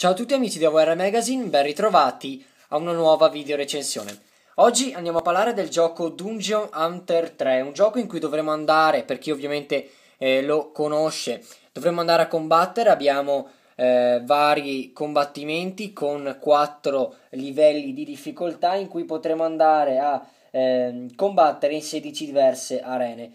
Ciao a tutti amici di AWR Magazine, ben ritrovati a una nuova video recensione. Oggi andiamo a parlare del gioco Dungeon Hunter 3, un gioco in cui dovremo andare, per chi ovviamente eh, lo conosce, dovremo andare a combattere, abbiamo eh, vari combattimenti con quattro livelli di difficoltà in cui potremo andare a eh, combattere in 16 diverse arene.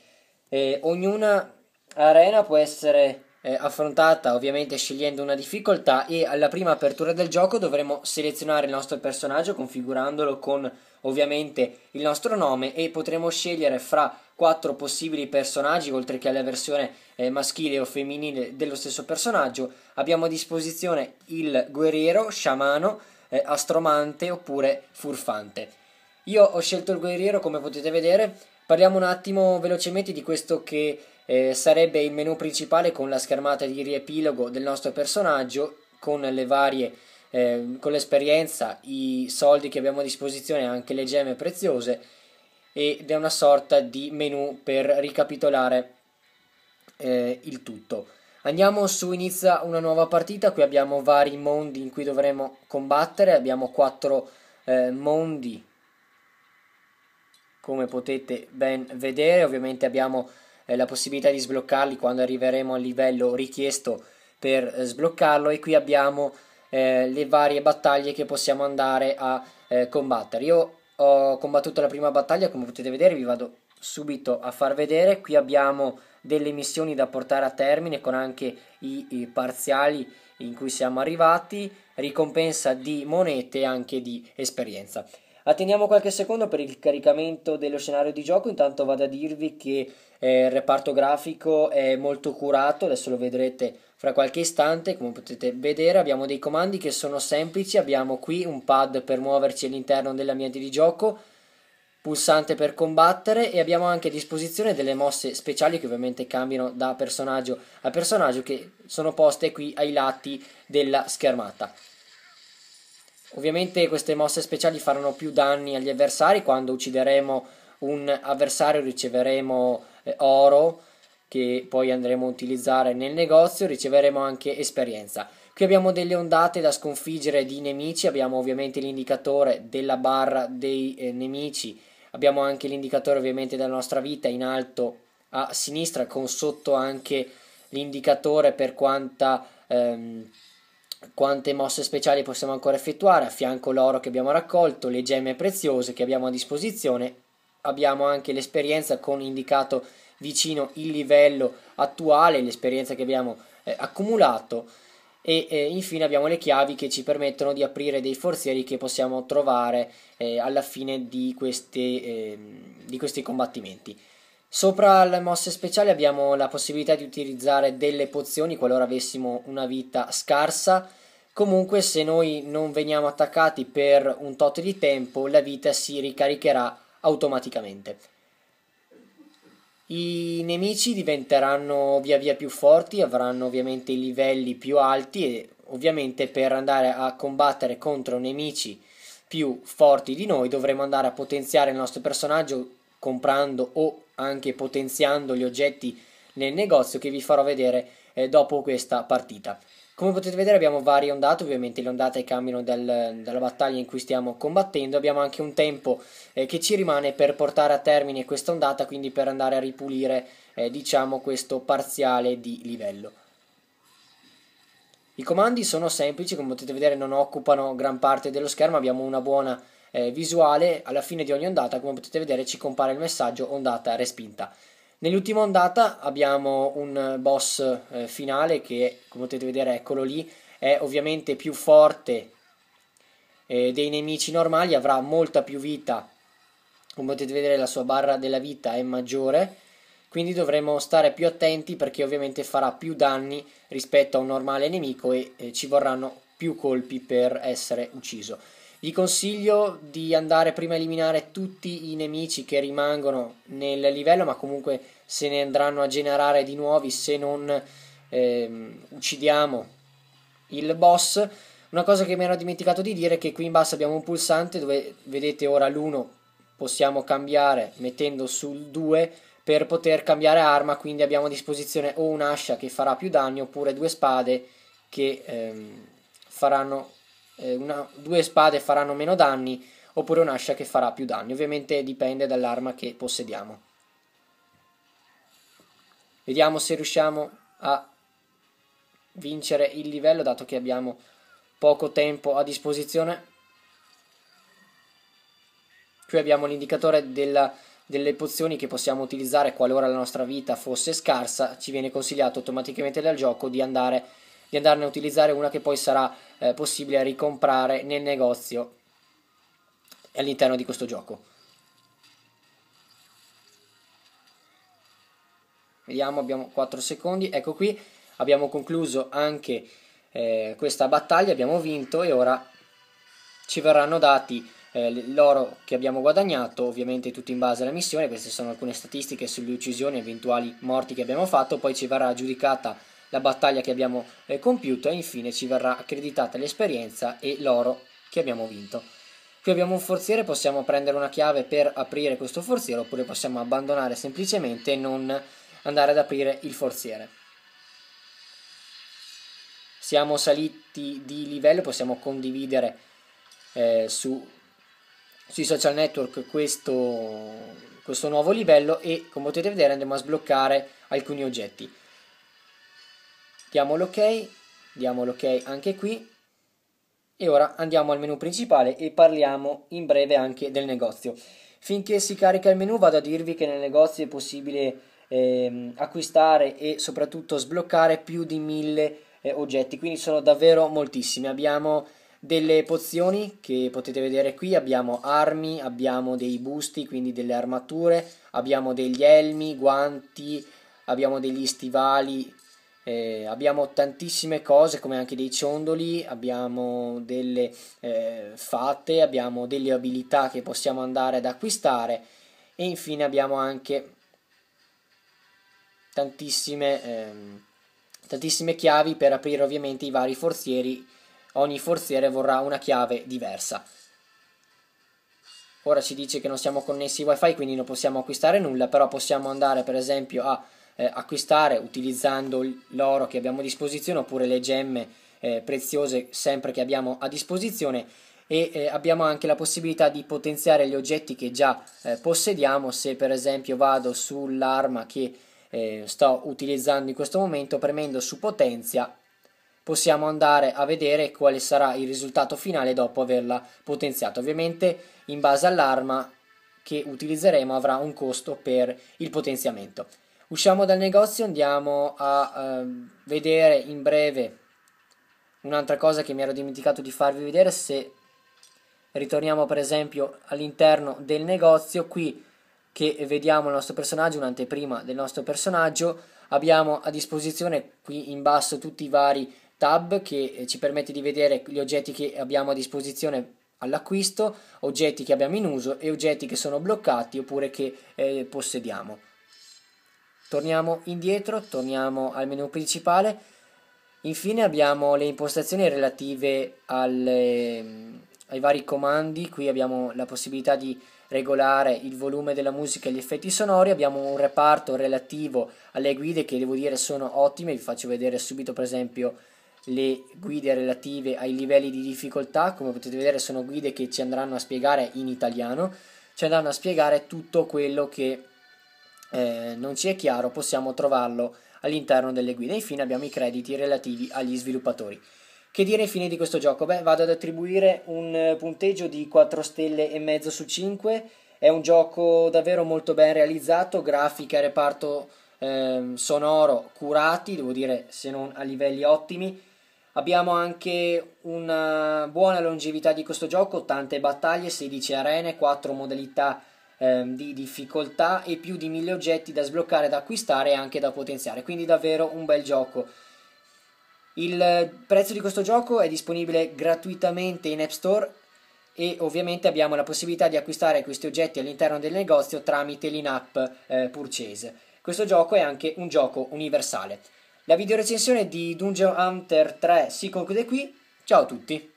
Eh, ognuna arena può essere eh, affrontata ovviamente scegliendo una difficoltà e alla prima apertura del gioco dovremo selezionare il nostro personaggio configurandolo con ovviamente il nostro nome e potremo scegliere fra quattro possibili personaggi oltre che alla versione eh, maschile o femminile dello stesso personaggio abbiamo a disposizione il guerriero, sciamano, eh, astromante oppure furfante io ho scelto il guerriero come potete vedere parliamo un attimo velocemente di questo che eh, sarebbe il menu principale con la schermata di riepilogo del nostro personaggio con le varie eh, con l'esperienza, i soldi che abbiamo a disposizione, anche le gemme preziose ed è una sorta di menu per ricapitolare eh, il tutto. Andiamo su inizia una nuova partita, qui abbiamo vari mondi in cui dovremo combattere, abbiamo quattro eh, mondi come potete ben vedere, ovviamente abbiamo eh, la possibilità di sbloccarli quando arriveremo al livello richiesto per eh, sbloccarlo e qui abbiamo eh, le varie battaglie che possiamo andare a eh, combattere. Io ho combattuto la prima battaglia, come potete vedere, vi vado subito a far vedere. Qui abbiamo delle missioni da portare a termine con anche i, i parziali in cui siamo arrivati, ricompensa di monete e anche di esperienza. Attendiamo qualche secondo per il caricamento dello scenario di gioco, intanto vado a dirvi che eh, il reparto grafico è molto curato, adesso lo vedrete fra qualche istante, come potete vedere abbiamo dei comandi che sono semplici, abbiamo qui un pad per muoverci all'interno dell'ambiente di gioco, pulsante per combattere e abbiamo anche a disposizione delle mosse speciali che ovviamente cambiano da personaggio a personaggio che sono poste qui ai lati della schermata. Ovviamente queste mosse speciali faranno più danni agli avversari quando uccideremo un avversario riceveremo eh, oro che poi andremo a utilizzare nel negozio, riceveremo anche esperienza. Qui abbiamo delle ondate da sconfiggere di nemici, abbiamo ovviamente l'indicatore della barra dei eh, nemici, abbiamo anche l'indicatore ovviamente della nostra vita in alto a sinistra con sotto anche l'indicatore per quanta ehm, quante mosse speciali possiamo ancora effettuare, a fianco l'oro che abbiamo raccolto, le gemme preziose che abbiamo a disposizione, abbiamo anche l'esperienza con indicato vicino il livello attuale, l'esperienza che abbiamo eh, accumulato e eh, infine abbiamo le chiavi che ci permettono di aprire dei forzieri che possiamo trovare eh, alla fine di, queste, ehm, di questi combattimenti. Sopra le mosse speciali abbiamo la possibilità di utilizzare delle pozioni qualora avessimo una vita scarsa. Comunque se noi non veniamo attaccati per un tot di tempo la vita si ricaricherà automaticamente. I nemici diventeranno via via più forti, avranno ovviamente i livelli più alti e ovviamente per andare a combattere contro nemici più forti di noi dovremo andare a potenziare il nostro personaggio comprando o anche potenziando gli oggetti nel negozio che vi farò vedere eh, dopo questa partita. Come potete vedere abbiamo varie ondate, ovviamente le ondate cambiano dal, dalla battaglia in cui stiamo combattendo, abbiamo anche un tempo eh, che ci rimane per portare a termine questa ondata, quindi per andare a ripulire eh, diciamo questo parziale di livello. I comandi sono semplici, come potete vedere non occupano gran parte dello schermo, abbiamo una buona eh, visuale, alla fine di ogni ondata, come potete vedere, ci compare il messaggio ondata respinta. Nell'ultima ondata abbiamo un boss eh, finale che, come potete vedere, eccolo lì, è ovviamente più forte eh, dei nemici normali, avrà molta più vita, come potete vedere la sua barra della vita è maggiore, quindi dovremo stare più attenti perché ovviamente farà più danni rispetto a un normale nemico e eh, ci vorranno più colpi per essere ucciso. Vi consiglio di andare prima a eliminare tutti i nemici che rimangono nel livello, ma comunque se ne andranno a generare di nuovi se non ehm, uccidiamo il boss. Una cosa che mi ero dimenticato di dire è che qui in basso abbiamo un pulsante dove vedete ora l'1 possiamo cambiare mettendo sul 2 per poter cambiare arma, quindi abbiamo a disposizione o un'ascia che farà più danni oppure due spade che ehm, faranno eh, una, due spade faranno meno danni oppure un'ascia che farà più danni. Ovviamente dipende dall'arma che possediamo. Vediamo se riusciamo a vincere il livello dato che abbiamo poco tempo a disposizione. Qui abbiamo l'indicatore della, delle pozioni che possiamo utilizzare qualora la nostra vita fosse scarsa. Ci viene consigliato automaticamente dal gioco di andare a di andarne a utilizzare una che poi sarà eh, possibile ricomprare nel negozio all'interno di questo gioco. Vediamo, abbiamo 4 secondi, ecco qui, abbiamo concluso anche eh, questa battaglia, abbiamo vinto e ora ci verranno dati eh, l'oro che abbiamo guadagnato, ovviamente tutto in base alla missione, queste sono alcune statistiche sulle uccisioni, eventuali morti che abbiamo fatto, poi ci verrà giudicata la battaglia che abbiamo eh, compiuto e infine ci verrà accreditata l'esperienza e l'oro che abbiamo vinto. Qui abbiamo un forziere, possiamo prendere una chiave per aprire questo forziere oppure possiamo abbandonare semplicemente e non andare ad aprire il forziere. Siamo saliti di livello, possiamo condividere eh, su, sui social network questo, questo nuovo livello e come potete vedere andremo a sbloccare alcuni oggetti diamo l'ok, diamo l'ok anche qui e ora andiamo al menu principale e parliamo in breve anche del negozio. Finché si carica il menu vado a dirvi che nel negozio è possibile ehm, acquistare e soprattutto sbloccare più di mille eh, oggetti, quindi sono davvero moltissimi. Abbiamo delle pozioni che potete vedere qui, abbiamo armi, abbiamo dei busti, quindi delle armature, abbiamo degli elmi, guanti, abbiamo degli stivali, eh, abbiamo tantissime cose come anche dei ciondoli, abbiamo delle eh, fate, abbiamo delle abilità che possiamo andare ad acquistare e infine abbiamo anche tantissime, ehm, tantissime chiavi per aprire ovviamente i vari forzieri, ogni forziere vorrà una chiave diversa. Ora ci dice che non siamo connessi wifi quindi non possiamo acquistare nulla, però possiamo andare per esempio a eh, acquistare utilizzando l'oro che abbiamo a disposizione oppure le gemme eh, preziose sempre che abbiamo a disposizione e eh, abbiamo anche la possibilità di potenziare gli oggetti che già eh, possediamo se per esempio vado sull'arma che eh, sto utilizzando in questo momento premendo su potenzia possiamo andare a vedere quale sarà il risultato finale dopo averla potenziata ovviamente in base all'arma che utilizzeremo avrà un costo per il potenziamento Usciamo dal negozio, andiamo a uh, vedere in breve un'altra cosa che mi ero dimenticato di farvi vedere. Se ritorniamo per esempio all'interno del negozio, qui che vediamo il nostro personaggio, un'anteprima del nostro personaggio, abbiamo a disposizione qui in basso tutti i vari tab che eh, ci permette di vedere gli oggetti che abbiamo a disposizione all'acquisto, oggetti che abbiamo in uso e oggetti che sono bloccati oppure che eh, possediamo. Torniamo indietro, torniamo al menu principale. Infine abbiamo le impostazioni relative alle, ai vari comandi. Qui abbiamo la possibilità di regolare il volume della musica e gli effetti sonori. Abbiamo un reparto relativo alle guide che devo dire sono ottime. Vi faccio vedere subito per esempio le guide relative ai livelli di difficoltà. Come potete vedere sono guide che ci andranno a spiegare in italiano. Ci andranno a spiegare tutto quello che eh, non ci è chiaro possiamo trovarlo all'interno delle guide. Infine abbiamo i crediti relativi agli sviluppatori. Che dire infine di questo gioco? Beh, vado ad attribuire un eh, punteggio di 4 stelle e mezzo su 5. È un gioco davvero molto ben realizzato, grafica e reparto eh, sonoro curati, devo dire se non a livelli ottimi. Abbiamo anche una buona longevità di questo gioco, tante battaglie, 16 arene, 4 modalità ehm, di difficoltà e più di mille oggetti da sbloccare, da acquistare e anche da potenziare. Quindi davvero un bel gioco. Il prezzo di questo gioco è disponibile gratuitamente in App Store e ovviamente abbiamo la possibilità di acquistare questi oggetti all'interno del negozio tramite l'in-app eh, purchase. Questo gioco è anche un gioco universale. La videorecensione di Dungeon Hunter 3 si conclude qui. Ciao a tutti!